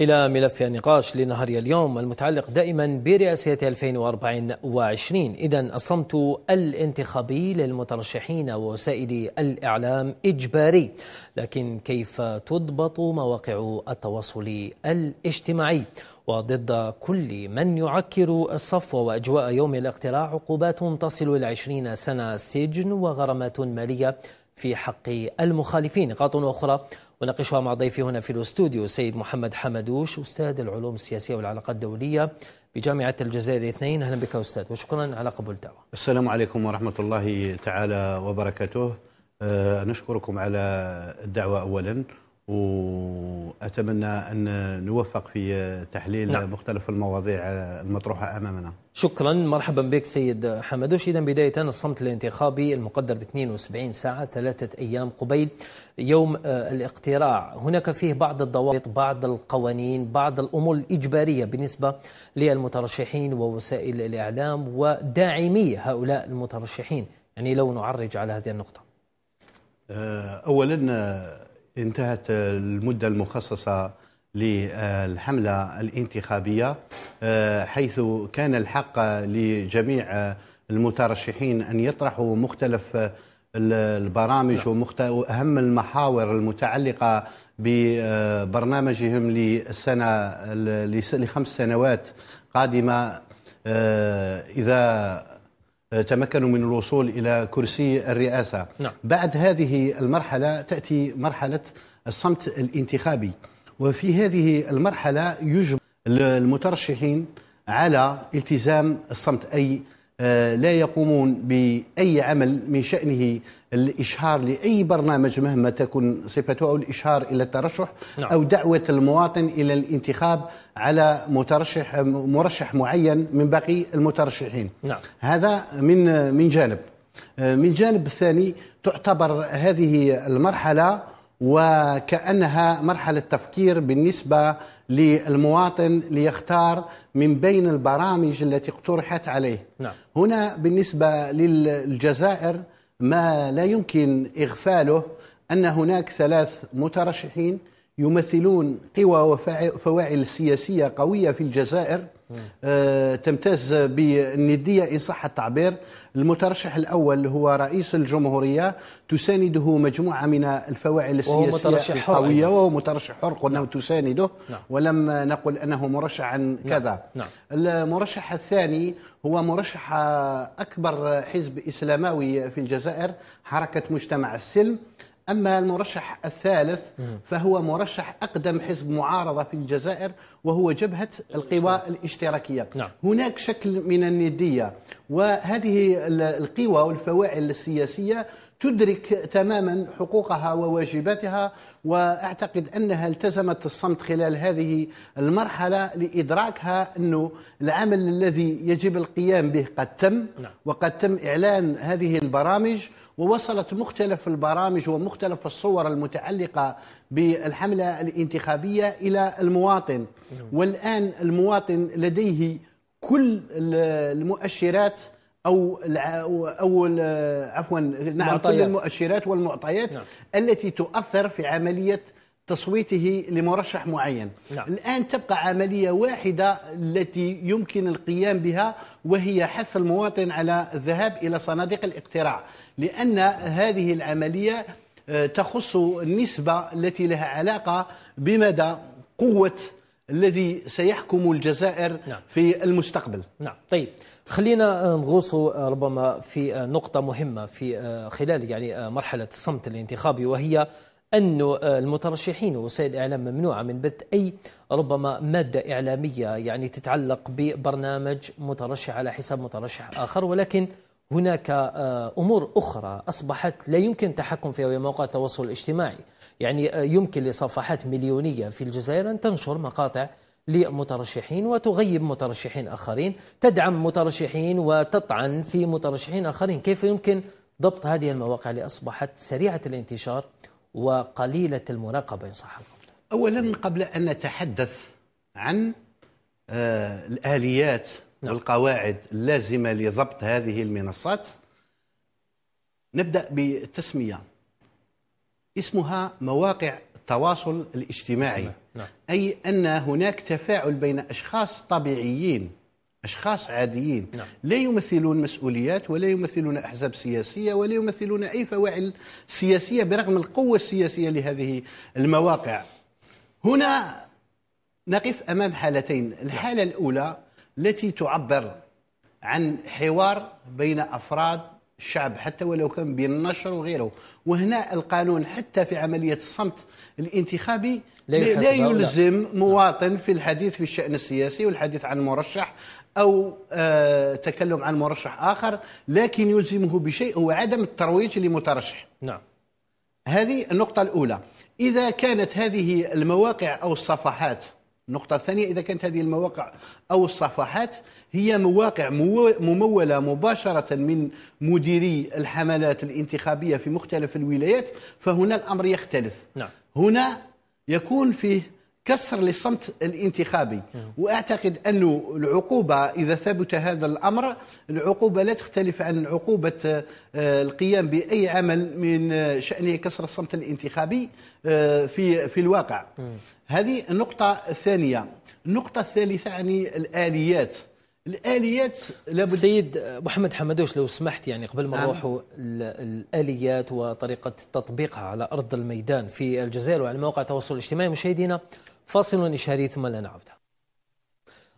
إلى ملف النقاش لنهار اليوم المتعلق دائما برئاسية 2024 إذا الصمت الانتخابي للمترشحين ووسائل الإعلام إجباري لكن كيف تضبط مواقع التواصل الاجتماعي وضد كل من يعكر الصفو وأجواء يوم الاقتراع عقوبات تصل إلى 20 سنة سجن وغرامات مالية في حق المخالفين نقاط أخرى وناقشها مع ضيفي هنا في الاستوديو سيد محمد حمدوش أستاذ العلوم السياسية والعلاقات الدولية بجامعة الجزائر الاثنين أهلا بك أستاذ وشكرا على قبول الدعوة السلام عليكم ورحمة الله تعالى وبركاته أه نشكركم على الدعوة أولا واتمنى ان نوفق في تحليل نعم. مختلف المواضيع المطروحه امامنا. شكرا مرحبا بك سيد حمدوش اذا بدايه الصمت الانتخابي المقدر ب 72 ساعه ثلاثه ايام قبيل يوم آه، الاقتراع هناك فيه بعض الضوابط بعض القوانين بعض الامور الاجباريه بالنسبه للمترشحين ووسائل الاعلام وداعمي هؤلاء المترشحين يعني لو نعرج على هذه النقطه. آه، اولا آه، انتهت المدة المخصصة للحملة الانتخابية آه، حيث كان الحق لجميع المترشحين أن يطرحوا مختلف البرامج نعم. وأهم المحاور المتعلقة ببرنامجهم للسنة لخمس سنوات قادمة آه، إذا آه، تمكنوا من الوصول إلى كرسي الرئاسة نعم. بعد هذه المرحلة تأتي مرحلة الصمت الانتخابي وفي هذه المرحلة يجب المترشحين على التزام الصمت أي آه، لا يقومون بأي عمل من شأنه الإشهار لأي برنامج مهما تكن صفته أو الإشهار إلى الترشح نعم. أو دعوة المواطن إلى الانتخاب على مترشح مرشح معين من باقي المترشحين نعم. هذا من من جانب آه، من جانب الثاني تعتبر هذه المرحلة وكأنها مرحلة تفكير بالنسبة للمواطن ليختار من بين البرامج التي اقترحت عليه نعم. هنا بالنسبة للجزائر ما لا يمكن إغفاله أن هناك ثلاث مترشحين يمثلون قوى وفواعل سياسية قوية في الجزائر آه، تمتاز بالندية إن صح التعبير المترشح الأول هو رئيس الجمهورية تسانده مجموعة من الفواعل السياسية قوية وهو مترشح حر قلنا نعم. تسانده نعم. ولم نقل أنه عن نعم. كذا نعم. المرشح الثاني هو مرشح أكبر حزب إسلاموي في الجزائر حركة مجتمع السلم أما المرشح الثالث فهو مرشح أقدم حزب معارضة في الجزائر وهو جبهة القوى الاشتراكية نعم. هناك شكل من الندية وهذه القوى والفواعل السياسية تدرك تماما حقوقها وواجباتها واعتقد انها التزمت الصمت خلال هذه المرحله لادراكها انه العمل الذي يجب القيام به قد تم نعم. وقد تم اعلان هذه البرامج ووصلت مختلف البرامج ومختلف الصور المتعلقه بالحمله الانتخابيه الى المواطن نعم. والان المواطن لديه كل المؤشرات او او عفوا نعم كل المؤشرات والمعطيات نعم. التي تؤثر في عمليه تصويته لمرشح معين نعم. الآن تبقى عملية واحدة التي يمكن القيام بها وهي حث المواطن على الذهاب إلى صناديق الاقتراع لأن هذه العملية آه، تخص النسبة التي لها علاقة بمدى قوة الذي سيحكم الجزائر نعم. في المستقبل نعم طيب خلينا آه، نغوص آه، ربما في آه، نقطة مهمة في خلال يعني مرحلة الصمت الانتخابي وهي أن المترشحين ووسائل الإعلام ممنوعة من بث أي ربما مادة إعلامية يعني تتعلق ببرنامج مترشح على حساب مترشح آخر ولكن هناك أمور أخرى أصبحت لا يمكن التحكم فيها وهي مواقع التواصل الاجتماعي يعني يمكن لصفحات مليونية في الجزائر أن تنشر مقاطع لمترشحين وتغيب مترشحين آخرين تدعم مترشحين وتطعن في مترشحين آخرين كيف يمكن ضبط هذه المواقع لأصبحت سريعة الانتشار وقليلة المراقبة إن صح القول أولا قبل أن نتحدث عن آه الآليات نعم. والقواعد اللازمة لضبط هذه المنصات نبدأ بالتسمية اسمها مواقع التواصل الاجتماعي نعم. أي أن هناك تفاعل بين أشخاص طبيعيين أشخاص عاديين نعم. لا يمثلون مسؤوليات ولا يمثلون أحزاب سياسية ولا يمثلون أي فواعل سياسية برغم القوة السياسية لهذه المواقع هنا نقف أمام حالتين الحالة الأولى التي تعبر عن حوار بين أفراد الشعب حتى ولو كان بالنشر وغيره وهنا القانون حتى في عملية الصمت الانتخابي لا, لا يلزم مواطن في الحديث في الشأن السياسي والحديث عن مرشح أو آه تكلم عن مرشح آخر لكن يلزمه بشيء هو عدم الترويج لمترشح نعم هذه النقطة الأولى إذا كانت هذه المواقع أو الصفحات النقطة الثانية إذا كانت هذه المواقع أو الصفحات هي مواقع ممولة مباشرة من مديري الحملات الانتخابية في مختلف الولايات فهنا الأمر يختلف نعم. هنا يكون فيه كسر للصمت الانتخابي نعم. واعتقد أن العقوبه اذا ثبت هذا الامر العقوبه لا تختلف عن عقوبه آه، القيام باي عمل من آه، شانه كسر الصمت الانتخابي آه، في في الواقع نعم. هذه النقطه الثانيه النقطه الثالثه عن يعني الاليات الاليات لابد سيد محمد حمدوش لو سمحت يعني قبل ما نعم. نروحوا الاليات وطريقه تطبيقها على ارض الميدان في الجزائر وعلى مواقع التواصل الاجتماعي مشاهدينا فاصل اشهاري ثم لنعود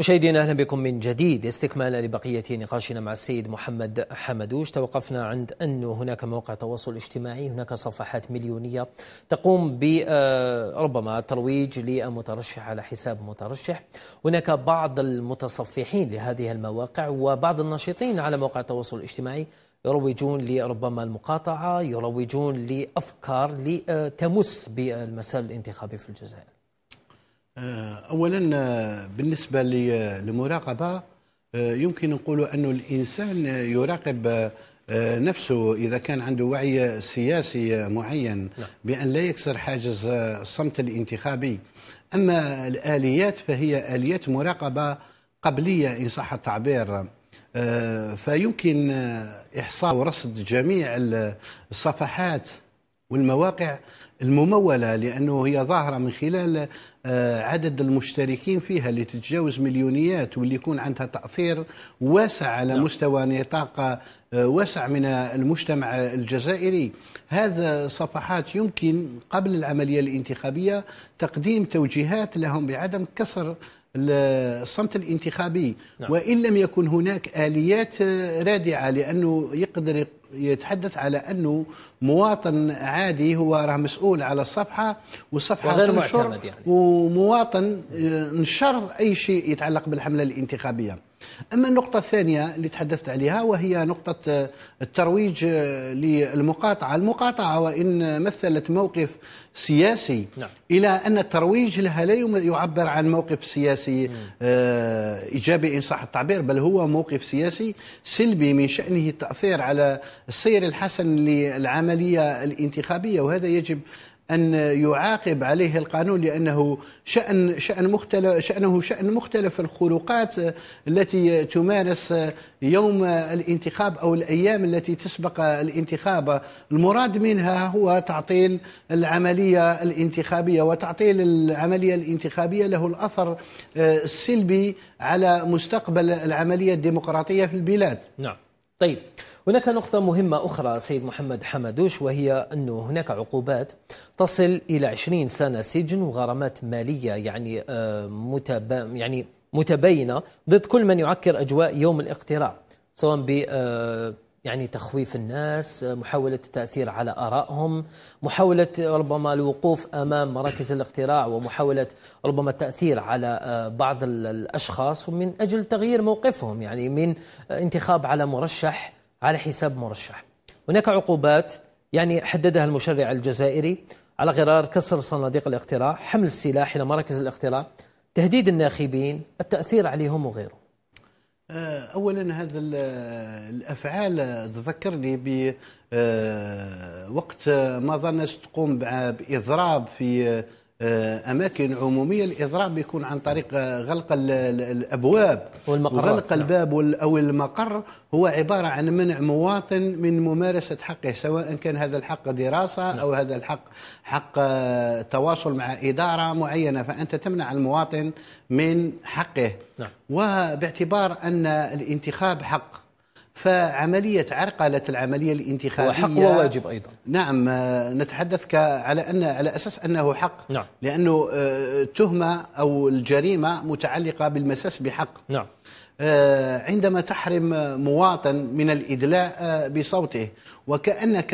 مشاهدينا اهلا بكم من جديد استكمالا لبقيه نقاشنا مع السيد محمد حمدوش توقفنا عند انه هناك مواقع تواصل اجتماعي هناك صفحات مليونيه تقوم ب آه، ربما الترويج للمترشح على حساب مترشح هناك بعض المتصفحين لهذه المواقع وبعض الناشطين على مواقع التواصل الاجتماعي يروجون لربما المقاطعه يروجون لافكار لتمس بالمسار الانتخابي في الجزائر آه، اولا آه، بالنسبه للمراقبه آه، يمكن نقول أن الانسان يراقب نفسه اذا كان عنده وعي سياسي معين نعم. بان لا يكسر حاجز الصمت الانتخابي اما الاليات فهي اليات مراقبه قبليه ان صح التعبير فيمكن احصاء ورصد جميع الصفحات والمواقع الممولة لأنه هي ظاهرة من خلال آه، عدد المشتركين فيها اللي تتجاوز مليونيات واللي يكون عندها تأثير واسع على نعم. مستوى نطاق آه، واسع من المجتمع الجزائري هذا صفحات يمكن قبل العملية الانتخابية تقديم توجيهات لهم بعدم كسر الصمت الانتخابي نعم. وإن لم يكن هناك آليات رادعة لأنه يقدر يتحدث على أنه مواطن عادي هو راه مسؤول على الصفحة والصفحة غير معتمد يعني. ومواطن آه، نشر أي شيء يتعلق بالحملة الانتخابية أما النقطة الثانية اللي تحدثت عليها وهي نقطة آه، الترويج آه، للمقاطعة المقاطعة وإن مثلت موقف سياسي نعم. إلى أن الترويج لها لا يعبر عن موقف سياسي مم. آه، إيجابي إن صح التعبير بل هو موقف سياسي سلبي من شأنه التأثير على السير الحسن للعملية الانتخابية وهذا يجب ان يعاقب عليه القانون لانه شان شان مختلف شانه شان مختلف الخروقات التي تمارس يوم الانتخاب او الايام التي تسبق الانتخاب المراد منها هو تعطيل العمليه الانتخابيه وتعطيل العمليه الانتخابيه له الاثر آه، السلبي على مستقبل العمليه الديمقراطيه في البلاد نعم طيب هناك نقطة مهمة أخرى سيد محمد حمدوش وهي أنه هناك عقوبات تصل إلى 20 سنة سجن وغرامات مالية يعني آه، متب... يعني متباينة ضد كل من يعكر أجواء يوم الاقتراع سواء ب آه، يعني تخويف الناس محاولة التأثير على آرائهم محاولة ربما الوقوف أمام مراكز الاقتراع ومحاولة ربما التأثير على آه، بعض الأشخاص ومن أجل تغيير موقفهم يعني من آه، انتخاب على مرشح على حساب مرشح هناك عقوبات يعني حددها المشرع الجزائري على غرار كسر صناديق الاقتراع حمل السلاح إلى مراكز الاقتراع تهديد الناخبين التأثير عليهم وغيره آه، اولا هذا الافعال تذكرني ب آه، وقت ما ظنش تقوم باضراب في آه، اماكن عموميه الاضراب بيكون عن طريق آه، غلق الابواب والمقرات وغلق نعم. الباب او المقر هو عباره عن منع مواطن من ممارسه حقه سواء كان هذا الحق دراسه او نعم. هذا الحق حق آه، تواصل مع اداره معينه فانت تمنع المواطن من حقه نعم. وباعتبار ان الانتخاب حق فعملية عرقلة العملية الانتخابية وحق وواجب أيضا نعم آه، نتحدث على أن على أساس أنه حق نعم. لأنه التهمة آه، أو الجريمة متعلقة بالمساس بحق نعم آه، عندما تحرم مواطن من الإدلاء بصوته وكأنك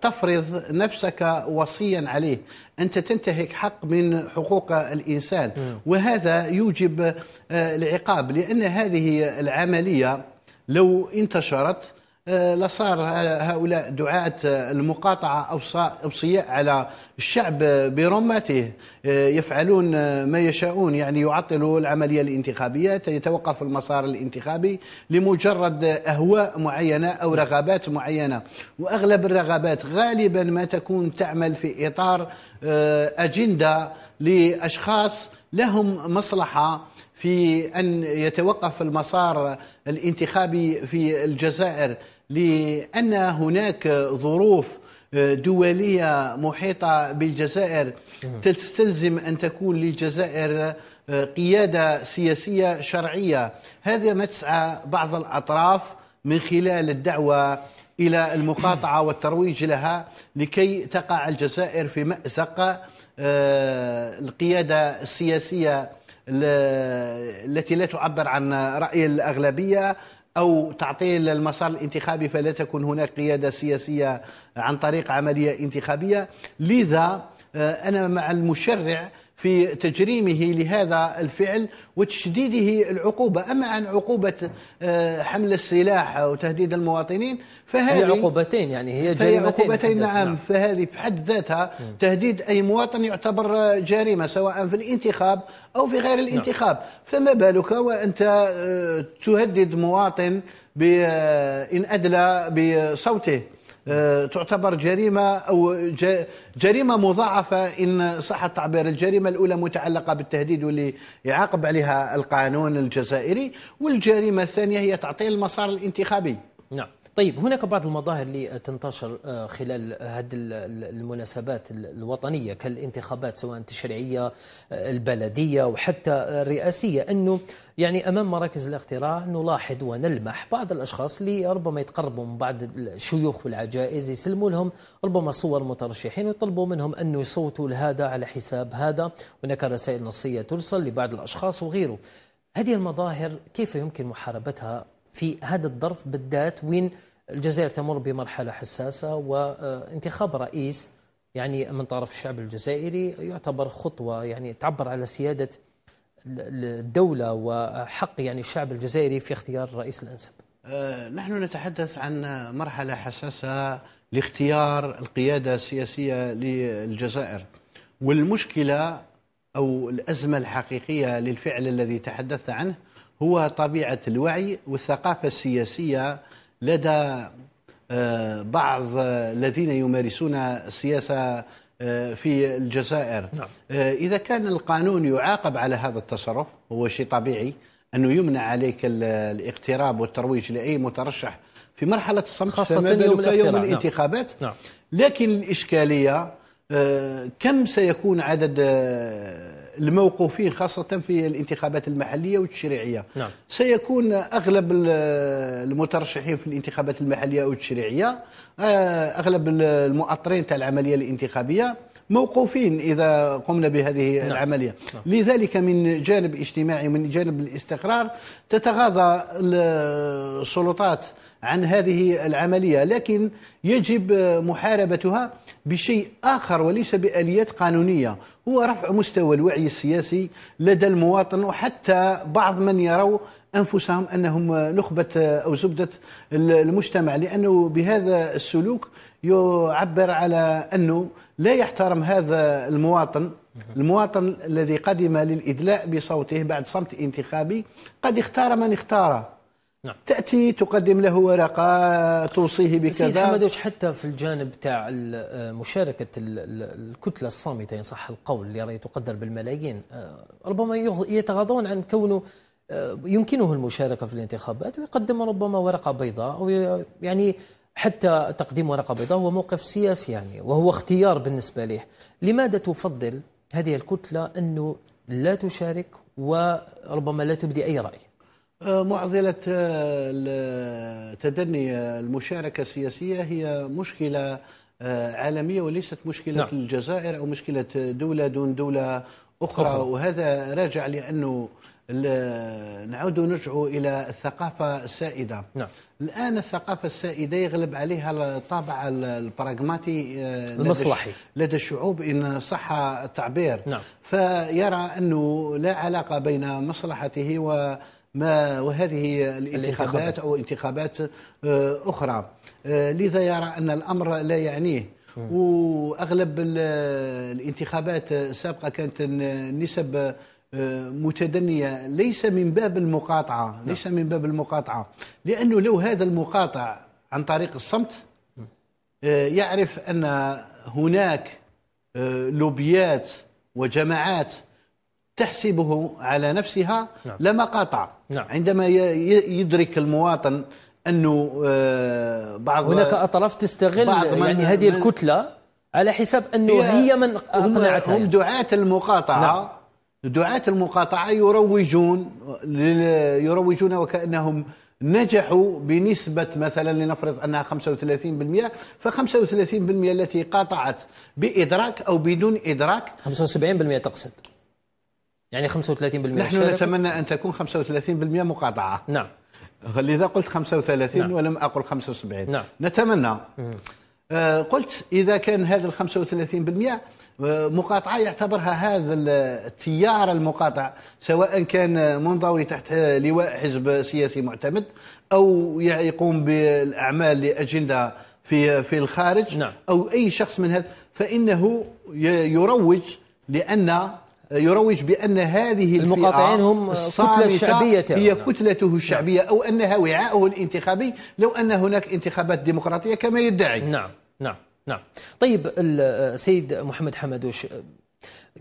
تفرض نفسك وصيا عليه أنت تنتهك حق من حقوق الإنسان نعم. وهذا يوجب العقاب لأن هذه العملية لو انتشرت آه، لصار آه، هؤلاء دعاة آه، المقاطعة أوصياء على الشعب برمته يفعلون ما يشاءون يعني يعطلوا العملية الانتخابية يتوقف المسار الانتخابي لمجرد أهواء معينة أو رغبات معينة وأغلب الرغبات غالبا ما تكون تعمل في إطار أجندة لأشخاص لهم مصلحة في أن يتوقف المسار الانتخابي في الجزائر لأن هناك ظروف دولية محيطة بالجزائر تستلزم أن تكون للجزائر قيادة سياسية شرعية هذا ما تسعى بعض الأطراف من خلال الدعوة إلى المقاطعة والترويج لها لكي تقع الجزائر في مأزق آه، القيادة السياسية التي لا تعبر عن رأي الأغلبية أو تعطيل المسار الانتخابي فلا تكون هناك قيادة سياسية عن طريق عملية انتخابية لذا آه، أنا مع المشرع في تجريمه لهذا الفعل وتشديده العقوبة أما عن عقوبة آه، حمل السلاح وتهديد المواطنين فهذه هي عقوبتين يعني هي جريمتين هي عقوبتين نعم, نعم فهذه بحد ذاتها نعم. تهديد أي مواطن يعتبر جريمة سواء في الانتخاب أو في غير نعم. الانتخاب فما بالك وأنت آه، تهدد مواطن بإن آه، أدلى بصوته آه، تعتبر جريمة أو جريمة مضاعفة إن صح التعبير الجريمة الأولى متعلقة بالتهديد واللي يعاقب عليها القانون الجزائري والجريمة الثانية هي تعطيل المسار الانتخابي نعم طيب هناك بعض المظاهر اللي تنتشر آه، خلال هذه المناسبات الوطنيه كالانتخابات سواء التشريعيه آه، البلديه وحتى الرئاسيه انه يعني امام مراكز الاختراع نلاحظ ونلمح بعض الاشخاص اللي ربما يتقربوا من بعض الشيوخ والعجائز يسلموا لهم ربما صور مترشحين ويطلبوا منهم انه يصوتوا لهذا على حساب هذا هناك رسائل نصيه ترسل لبعض الاشخاص وغيره هذه المظاهر كيف يمكن محاربتها في هذا الظرف بالذات وين الجزائر تمر بمرحلة حساسة وانتخاب آه، رئيس يعني من طرف الشعب الجزائري يعتبر خطوة يعني تعبر على سيادة الدولة وحق يعني الشعب الجزائري في اختيار الرئيس الأنسب آه، نحن نتحدث عن مرحلة حساسة لاختيار القيادة السياسية للجزائر والمشكلة أو الأزمة الحقيقية للفعل الذي تحدثت عنه هو طبيعة الوعي والثقافة السياسية لدى آه، بعض الذين يمارسون السياسة آه، في الجزائر نعم. آه، إذا كان القانون يعاقب على هذا التصرف هو شيء طبيعي أنه يمنع عليك الاقتراب والترويج لأي مترشح في مرحلة الصمت خاصة يوم, يوم نعم. الانتخابات نعم. لكن الإشكالية كم سيكون عدد الموقوفين خاصة في الانتخابات المحلية والتشريعية نعم. سيكون أغلب المترشحين في الانتخابات المحلية والتشريعية آه، أغلب المؤطرين تاع العملية الانتخابية موقوفين إذا قمنا بهذه نعم. العملية نعم. لذلك من جانب اجتماعي ومن جانب الاستقرار تتغاضى السلطات عن هذه العملية لكن يجب محاربتها بشيء آخر وليس بآليات قانونية هو رفع مستوى الوعي السياسي لدى المواطن وحتى بعض من يروا أنفسهم أنهم نخبة أو زبدة المجتمع لأنه بهذا السلوك يعبر على أنه لا يحترم هذا المواطن المواطن الذي قدم للإدلاء بصوته بعد صمت انتخابي قد اختار من اختاره نعم. تاتي تقدم له ورقه توصيه بكذا سيد حمدوش حتى في الجانب تاع آه، مشاركه الكتله الصامته ان صح القول اللي راهي تقدر بالملايين آه، ربما يتغاضون عن كونه آه، يمكنه المشاركه في الانتخابات ويقدم ربما ورقه بيضاء او يعني حتى تقديم ورقه بيضاء هو موقف سياسي يعني وهو اختيار بالنسبه له لماذا تفضل هذه الكتله انه لا تشارك وربما لا تبدي اي راي معضلة تدني المشاركة السياسية هي مشكلة آه، عالمية وليست مشكلة نعم. الجزائر أو مشكلة دولة دون دولة أخرى, أخرى. وهذا راجع لأنه نعود نرجع إلى الثقافة السائدة نعم. الآن الثقافة السائدة يغلب عليها الطابع البراغماتي آه، المصلحي لدى الشعوب إن صح التعبير نعم. فيرى أنه لا علاقة بين مصلحته و ما وهذه الانتخابات أو انتخابات آه، أخرى آه، لذا يرى أن الأمر لا يعنيه وأغلب الانتخابات السابقة كانت النسب آه، متدنية ليس من باب المقاطعة نعم. ليس من باب المقاطعة لأنه لو هذا المقاطع عن طريق الصمت يعرف أن هناك لوبيات وجماعات تحسبه على نفسها نعم. لما قاطع نعم. عندما يدرك المواطن انه آه، بعض هناك اطراف تستغل يعني هذه الكتله على حساب انه هي, هي من اقنعتها هم يعني. دعاة المقاطعه نعم. دعاة المقاطعه يروجون يروجون وكانهم نجحوا بنسبة مثلا لنفرض أنها 35% ف 35% التي قاطعت بإدراك أو بدون إدراك 75% تقصد يعني 35% نحن نتمنى أن تكون 35% مقاطعة نعم لذا قلت 35 نعم. ولم أقل 75 نعم. نتمنى آه قلت إذا كان هذا ال 35% آه، مقاطعة يعتبرها هذا التيار المقاطع سواء كان منضوي تحت لواء حزب سياسي معتمد أو يقوم بالأعمال لأجندة في في الخارج نعم. أو أي شخص من هذا فإنه يروج لأن يروج بأن هذه المقاطعين هم كتلة شعبية هي كتلته الشعبية نعم. أو أنها وعاؤه الانتخابي لو أن هناك انتخابات ديمقراطية كما يدعي نعم نعم نعم طيب السيد محمد حمدوش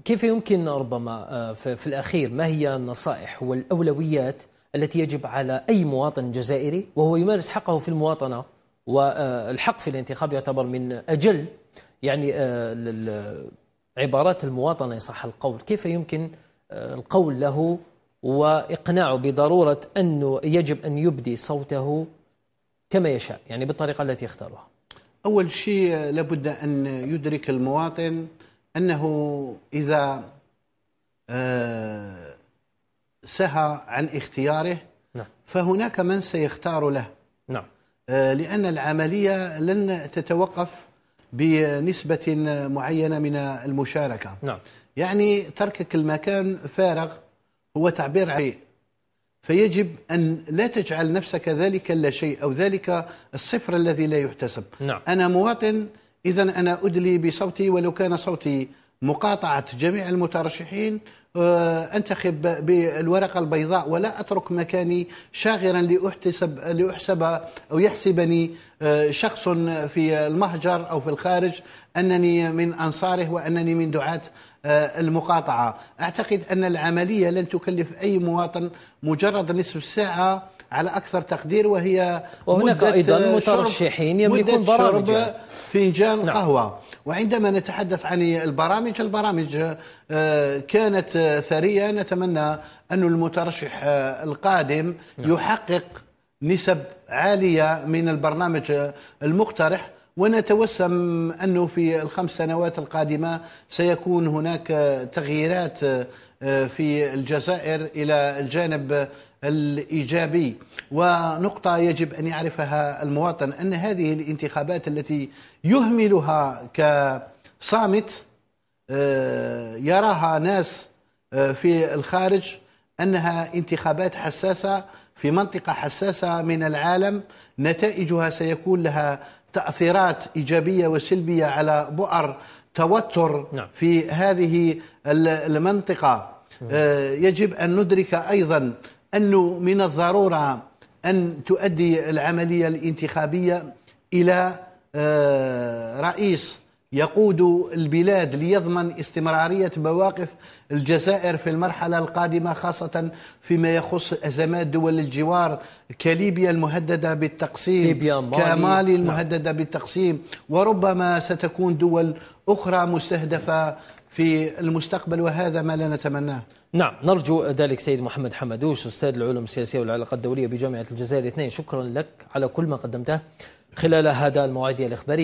كيف يمكن ربما آه، في الأخير ما هي النصائح والأولويات التي يجب على أي مواطن جزائري وهو يمارس حقه في المواطنة والحق آه، في الانتخاب يعتبر من أجل يعني آه، عبارات المواطنة صح القول كيف يمكن آه، القول له وإقناعه بضرورة أنه يجب أن يبدي صوته كما يشاء يعني بالطريقة التي يختارها أول شيء لابد أن يدرك المواطن أنه إذا آه، سهى عن اختياره نعم. فهناك من سيختار له نعم. آه، لأن العملية لن تتوقف بنسبة معينة من المشاركة نعم. يعني تركك المكان فارغ هو تعبير عن فيجب أن لا تجعل نفسك ذلك لا شيء أو ذلك الصفر الذي لا يحتسب نعم. أنا مواطن إذا أنا أدلي بصوتي ولو كان صوتي مقاطعة جميع المترشحين آه، انتخب بالورقه البيضاء ولا اترك مكاني شاغرا لاحتسب لاحسب او يحسبني آه، شخص في المهجر او في الخارج انني من انصاره وانني من دعاه آه، المقاطعه اعتقد ان العمليه لن تكلف اي مواطن مجرد نصف ساعه على اكثر تقدير وهي وهناك ايضا مترشحين يملكون برامج فنجان نعم. قهوه وعندما نتحدث عن البرامج البرامج آه، كانت ثرية نتمنى أن المترشح آه، القادم نعم. يحقق نسب عالية من البرنامج المقترح ونتوسم أنه في الخمس سنوات القادمة سيكون هناك تغييرات آه، في الجزائر إلى الجانب الايجابي ونقطه يجب ان يعرفها المواطن ان هذه الانتخابات التي يهملها كصامت آه، يراها ناس آه، في الخارج انها انتخابات حساسه في منطقه حساسه من العالم نتائجها سيكون لها تاثيرات ايجابيه وسلبيه على بؤر توتر نعم. في هذه المنطقه آه، يجب ان ندرك ايضا انه من الضروره ان تؤدي العمليه الانتخابيه الى آه، رئيس يقود البلاد ليضمن استمرارية مواقف الجزائر في المرحلة القادمة خاصة فيما يخص أزمات دول الجوار كليبيا المهددة بالتقسيم ليبيا مالي. كمالي نعم. المهددة بالتقسيم وربما ستكون دول أخرى مستهدفة في المستقبل وهذا ما لا نتمناه نعم نرجو ذلك سيد محمد حمدوش أستاذ العلوم السياسية والعلاقات الدولية بجامعة الجزائر الاثنين شكرا لك على كل ما قدمته خلال هذا الموعد الإخباري